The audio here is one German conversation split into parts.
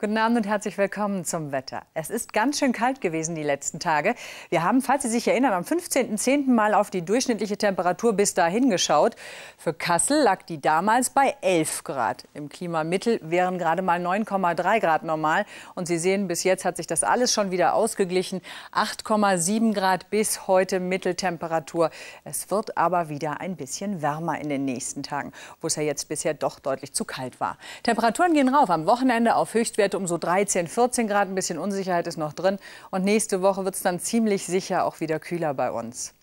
Guten Abend und herzlich willkommen zum Wetter. Es ist ganz schön kalt gewesen die letzten Tage. Wir haben, falls Sie sich erinnern, am 15.10. mal auf die durchschnittliche Temperatur bis dahin geschaut. Für Kassel lag die damals bei 11 Grad. Im Klimamittel wären gerade mal 9,3 Grad normal. Und Sie sehen, bis jetzt hat sich das alles schon wieder ausgeglichen. 8,7 Grad bis heute Mitteltemperatur. Es wird aber wieder ein bisschen wärmer in den nächsten Tagen, wo es ja jetzt bisher doch deutlich zu kalt war. Temperaturen gehen rauf am Wochenende auf Höchstwert. Werte um so 13, 14 Grad. Ein bisschen Unsicherheit ist noch drin. Und nächste Woche wird es dann ziemlich sicher auch wieder kühler bei uns.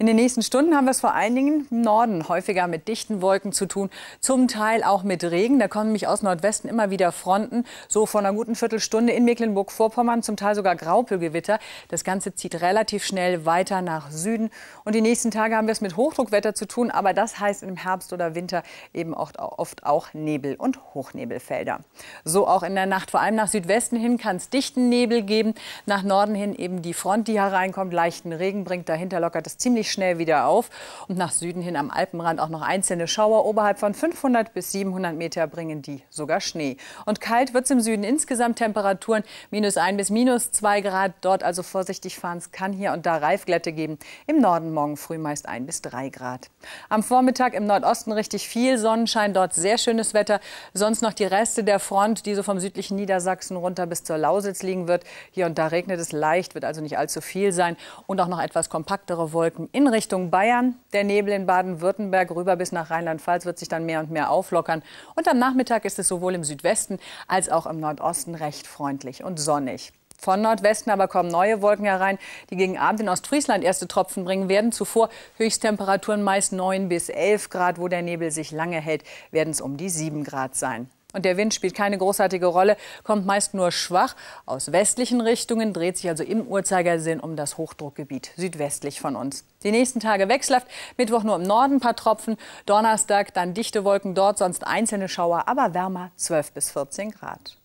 In den nächsten Stunden haben wir es vor allen Dingen im Norden häufiger mit dichten Wolken zu tun, zum Teil auch mit Regen. Da kommen mich aus Nordwesten immer wieder Fronten, so vor einer guten Viertelstunde in Mecklenburg-Vorpommern, zum Teil sogar Graupelgewitter. Das Ganze zieht relativ schnell weiter nach Süden. Und die nächsten Tage haben wir es mit Hochdruckwetter zu tun, aber das heißt im Herbst oder Winter eben oft, oft auch Nebel und Hochnebelfelder. So auch in der Nacht, vor allem nach Südwesten hin kann es dichten Nebel geben, nach Norden hin eben die Front, die hereinkommt, leichten Regen bringt, dahinter lockert es ziemlich schnell wieder auf. Und nach Süden hin am Alpenrand auch noch einzelne Schauer. Oberhalb von 500 bis 700 Meter bringen die sogar Schnee. Und kalt wird es im Süden insgesamt Temperaturen minus 1 bis minus 2 Grad. Dort also vorsichtig fahren. Es kann hier und da Reifglätte geben. Im Norden morgen früh meist 1 bis 3 Grad. Am Vormittag im Nordosten richtig viel Sonnenschein. Dort sehr schönes Wetter. Sonst noch die Reste der Front, die so vom südlichen Niedersachsen runter bis zur Lausitz liegen wird. Hier und da regnet es leicht, wird also nicht allzu viel sein. Und auch noch etwas kompaktere Wolken. Wolken in Richtung Bayern. Der Nebel in Baden-Württemberg rüber bis nach Rheinland-Pfalz wird sich dann mehr und mehr auflockern. Und am Nachmittag ist es sowohl im Südwesten als auch im Nordosten recht freundlich und sonnig. Von Nordwesten aber kommen neue Wolken herein, die gegen Abend in Ostfriesland erste Tropfen bringen werden. Zuvor Höchsttemperaturen meist 9 bis 11 Grad, wo der Nebel sich lange hält, werden es um die 7 Grad sein und der Wind spielt keine großartige Rolle, kommt meist nur schwach aus westlichen Richtungen, dreht sich also im Uhrzeigersinn um das Hochdruckgebiet südwestlich von uns. Die nächsten Tage wechselhaft, Mittwoch nur im Norden ein paar Tropfen, Donnerstag dann dichte Wolken dort, sonst einzelne Schauer, aber wärmer 12 bis 14 Grad.